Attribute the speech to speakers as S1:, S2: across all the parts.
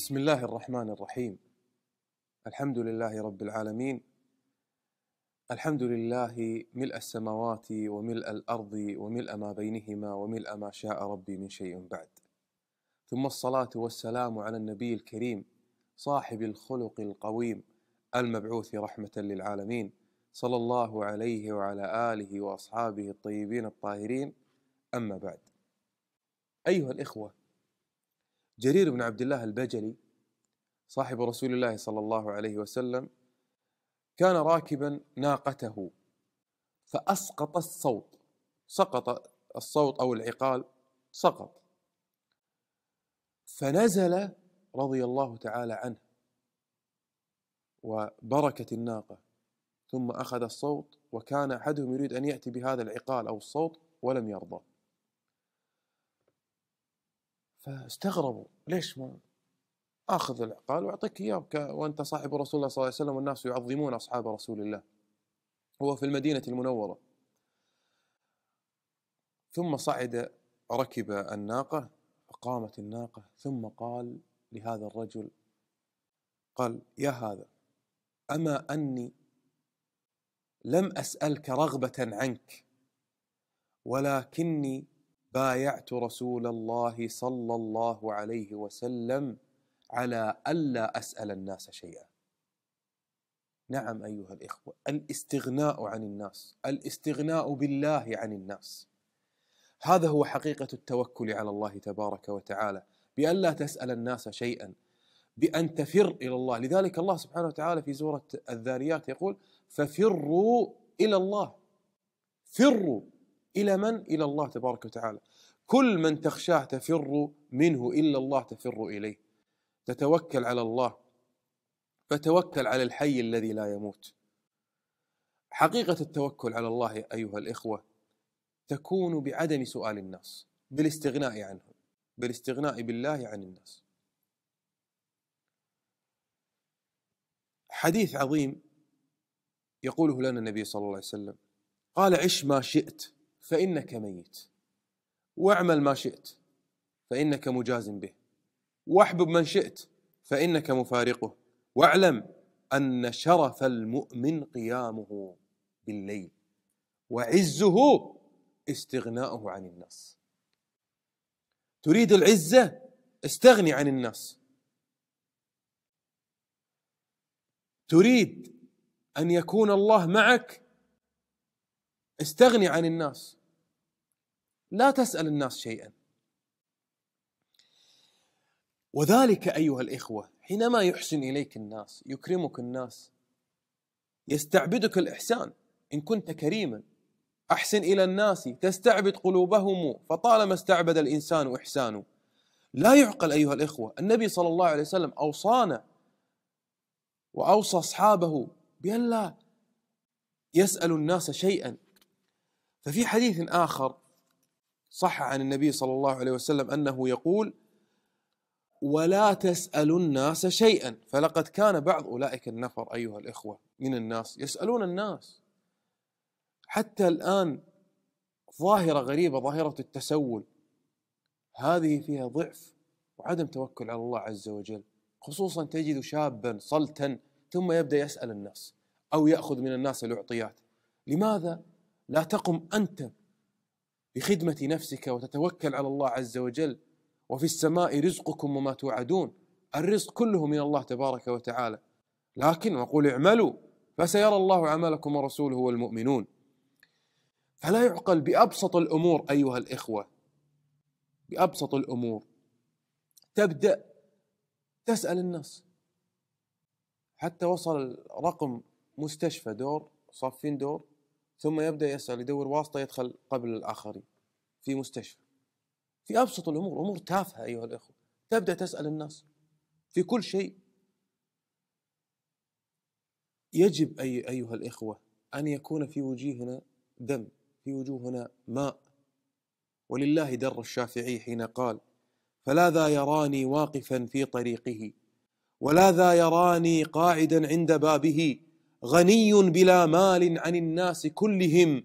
S1: بسم الله الرحمن الرحيم الحمد لله رب العالمين الحمد لله ملء السماوات وملء الارض وملء ما بينهما وملء ما شاء ربي من شيء بعد ثم الصلاه والسلام على النبي الكريم صاحب الخلق القويم المبعوث رحمه للعالمين صلى الله عليه وعلى اله واصحابه الطيبين الطاهرين اما بعد ايها الاخوه جرير بن عبد الله البجلي صاحب رسول الله صلى الله عليه وسلم كان راكبا ناقته فأسقط الصوت سقط الصوت أو العقال سقط فنزل رضي الله تعالى عنه وبركت الناقة ثم أخذ الصوت وكان أحدهم يريد أن يأتي بهذا العقال أو الصوت ولم يرضى فاستغربوا ليش ما اخذ العقال واعطيك اياه وانت صاحب رسول الله صلى الله عليه وسلم والناس يعظمون اصحاب رسول الله هو في المدينه المنوره ثم صعد ركب الناقه فقامت الناقه ثم قال لهذا الرجل قال يا هذا اما اني لم اسالك رغبه عنك ولكني بايعت رسول الله صلى الله عليه وسلم على الا اسال الناس شيئا نعم ايها الاخوه الاستغناء عن الناس الاستغناء بالله عن الناس هذا هو حقيقه التوكل على الله تبارك وتعالى بأن لا تسال الناس شيئا بأن تفر إلى الله لذلك الله سبحانه وتعالى في سورة الذاريات يقول ففروا إلى الله فروا إلى من؟ إلى الله تبارك وتعالى كل من تخشاه تفر منه إلا الله تفر إليه تتوكل على الله فتوكل على الحي الذي لا يموت حقيقة التوكل على الله أيها الإخوة تكون بعدم سؤال الناس بالاستغناء عنهم بالاستغناء بالله عن الناس حديث عظيم يقوله لنا النبي صلى الله عليه وسلم قال عش ما شئت فإنك ميت واعمل ما شئت فإنك مجاز به واحبب من شئت فإنك مفارقه واعلم أن شرف المؤمن قيامه بالليل وعزه استغناؤه عن الناس تريد العزة استغني عن الناس تريد أن يكون الله معك استغني عن الناس لا تسأل الناس شيئا وذلك أيها الإخوة حينما يحسن إليك الناس يكرمك الناس يستعبدك الإحسان إن كنت كريما أحسن إلى الناس تستعبد قلوبهم فطالما استعبد الإنسان إحسانه لا يعقل أيها الإخوة النبي صلى الله عليه وسلم أوصانا وأوصى أصحابه بأن لا يسأل الناس شيئا ففي حديث آخر صح عن النبي صلى الله عليه وسلم انه يقول ولا تسالوا الناس شيئا فلقد كان بعض اولئك النفر ايها الاخوه من الناس يسالون الناس حتى الان ظاهره غريبه ظاهره التسول هذه فيها ضعف وعدم توكل على الله عز وجل خصوصا تجد شابا صلتا ثم يبدا يسال الناس او ياخذ من الناس الاعطيات، لماذا لا تقم انت بخدمة نفسك وتتوكل على الله عز وجل وفي السماء رزقكم وما توعدون الرزق كله من الله تبارك وتعالى لكن وقل اعملوا فسيرى الله عملكم ورسوله والمؤمنون فلا يعقل بأبسط الأمور أيها الإخوة بأبسط الأمور تبدأ تسأل الناس حتى وصل رقم مستشفى دور صافين دور ثم يبدأ يسأل يدور واسطة يدخل قبل الآخرين في مستشفى في أبسط الأمور أمور تافهة أيها الأخوة تبدأ تسأل الناس في كل شيء يجب أي أيها الإخوة أن يكون في وجيهنا دم في وجوهنا ماء ولله در الشافعي حين قال فلا ذا يراني واقفا في طريقه ولا ذا يراني قاعدا عند بابه غني بلا مال عن الناس كلهم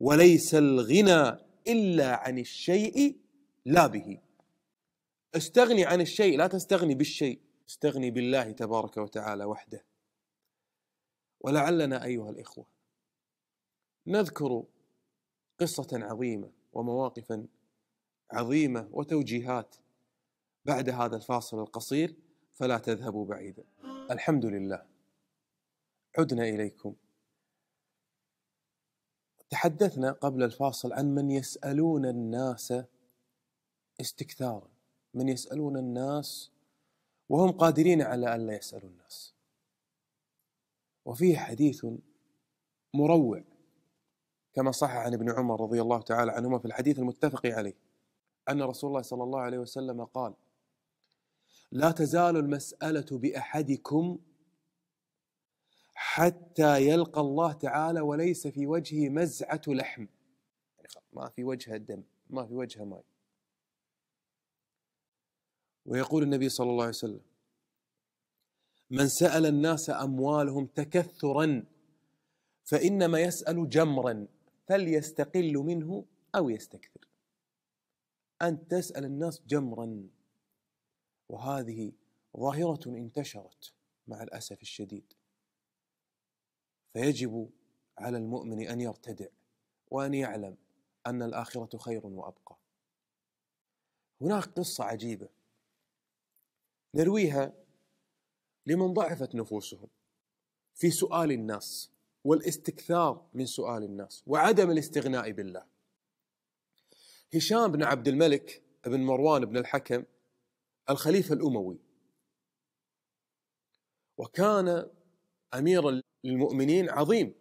S1: وليس الغنى الا عن الشيء لا به استغني عن الشيء لا تستغني بالشيء استغني بالله تبارك وتعالى وحده ولعلنا ايها الاخوه نذكر قصه عظيمه ومواقفا عظيمه وتوجيهات بعد هذا الفاصل القصير فلا تذهبوا بعيدا الحمد لله عدنا اليكم. تحدثنا قبل الفاصل عن من يسالون الناس استكثارا، من يسالون الناس وهم قادرين على ان لا يسالوا الناس. وفيه حديث مروع كما صح عن ابن عمر رضي الله تعالى عنهما في الحديث المتفق عليه ان رسول الله صلى الله عليه وسلم قال: لا تزال المساله باحدكم حتى يلقى الله تعالى وليس في وجهه مزعة لحم يعني ما في وجهه دم ما في وجهه ماء ويقول النبي صلى الله عليه وسلم من سأل الناس أموالهم تكثرا فإنما يسأل جمرا فليستقل منه أو يستكثر أن تسأل الناس جمرا وهذه ظاهرة انتشرت مع الأسف الشديد فيجب على المؤمن ان يرتدع وان يعلم ان الاخره خير وابقى. هناك قصه عجيبه نرويها لمن ضعفت نفوسهم في سؤال الناس والاستكثار من سؤال الناس وعدم الاستغناء بالله. هشام بن عبد الملك بن مروان بن الحكم الخليفه الاموي وكان اميرا للمؤمنين عظيم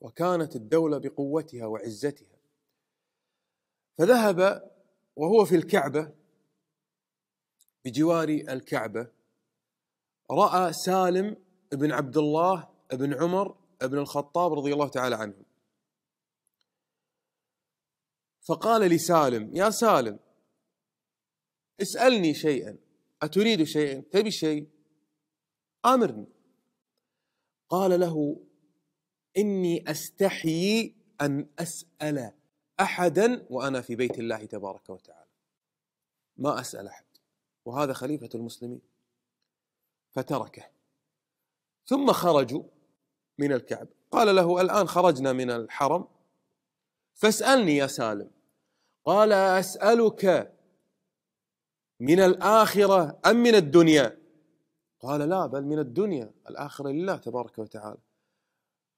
S1: وكانت الدولة بقوتها وعزتها فذهب وهو في الكعبة بجوار الكعبة رأى سالم بن عبد الله بن عمر بن الخطاب رضي الله تعالى عنه فقال لسالم يا سالم اسألني شيئا أتريد شيئا تبي شيء آمرني قال له اني استحيي ان اسال احدا وانا في بيت الله تبارك وتعالى ما اسال احد وهذا خليفه المسلمين فتركه ثم خرجوا من الكعبه قال له الان خرجنا من الحرم فاسالني يا سالم قال اسالك من الاخره ام من الدنيا قال لا بل من الدنيا الآخرة لله تبارك وتعالى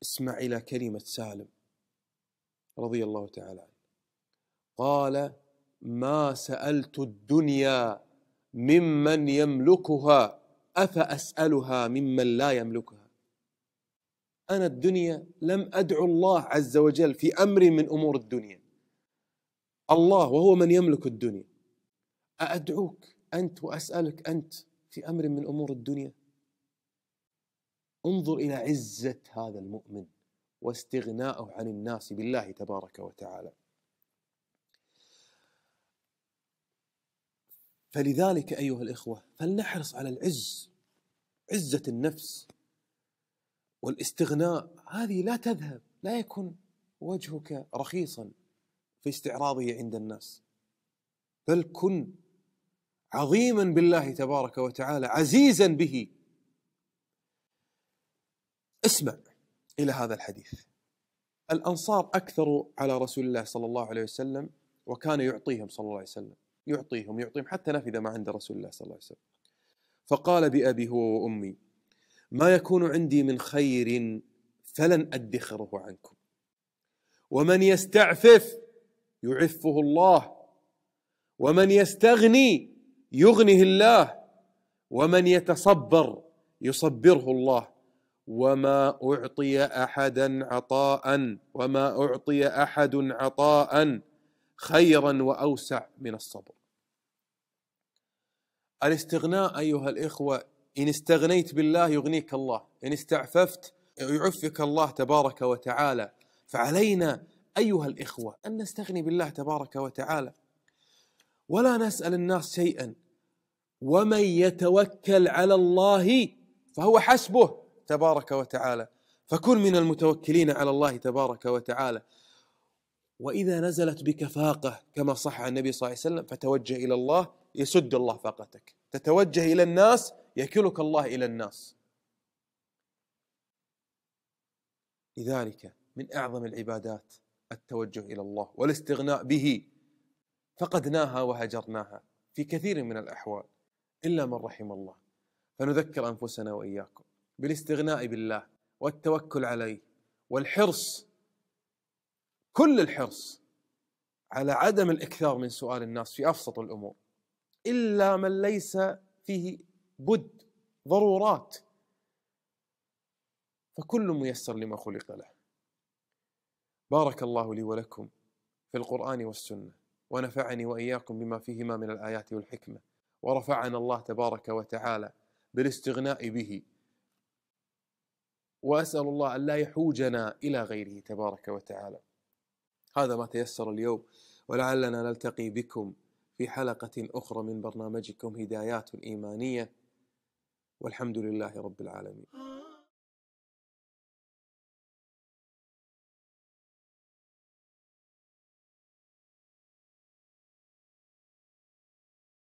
S1: اسمع إلى كلمة سالم رضي الله تعالى عنه قال ما سألت الدنيا ممن يملكها أفأسألها ممن لا يملكها أنا الدنيا لم أدعو الله عز وجل في أمر من أمور الدنيا الله وهو من يملك الدنيا أدعوك أنت وأسألك أنت في امر من امور الدنيا انظر الى عزه هذا المؤمن واستغناءه عن الناس بالله تبارك وتعالى فلذلك ايها الاخوه فلنحرص على العز عزه النفس والاستغناء هذه لا تذهب لا يكون وجهك رخيصا في استعراضه عند الناس بل كن عظيما بالله تبارك وتعالى عزيزا به اسمع الى هذا الحديث الانصار اكثروا على رسول الله صلى الله عليه وسلم وكان يعطيهم صلى الله عليه وسلم يعطيهم يعطيهم حتى نفذ ما عند رسول الله صلى الله عليه وسلم فقال بأبي هو وأمي ما يكون عندي من خير فلن أدخره عنكم ومن يستعفف يعفه الله ومن يستغني يغنه الله ومن يتصبر يصبره الله وما اعطي احدا عطاء وما اعطي احد عطاء خيرا واوسع من الصبر الاستغناء ايها الاخوه ان استغنيت بالله يغنيك الله ان استعففت يعفك الله تبارك وتعالى فعلينا ايها الاخوه ان نستغني بالله تبارك وتعالى ولا نسال الناس شيئا ومن يتوكل على الله فهو حسبه تبارك وتعالى فكن من المتوكلين على الله تبارك وتعالى واذا نزلت بك فاقه كما صح عن النبي صلى الله عليه وسلم فتوجه الى الله يسد الله فاقتك تتوجه الى الناس يكلك الله الى الناس لذلك من اعظم العبادات التوجه الى الله والاستغناء به فقدناها وهجرناها في كثير من الاحوال إلا من رحم الله فنذكر أنفسنا وإياكم بالاستغناء بالله والتوكل عليه والحرص كل الحرص على عدم الإكثار من سؤال الناس في أبسط الأمور إلا من ليس فيه بد ضرورات فكل ميسر لما خلق له بارك الله لي ولكم في القرآن والسنة ونفعني وإياكم بما فيهما من الآيات والحكمة ورفعنا الله تبارك وتعالى بالاستغناء به وأسأل الله أن لا يحوجنا إلى غيره تبارك وتعالى هذا ما تيسر اليوم ولعلنا نلتقي بكم في حلقة أخرى من برنامجكم هدايات إيمانية والحمد لله رب العالمين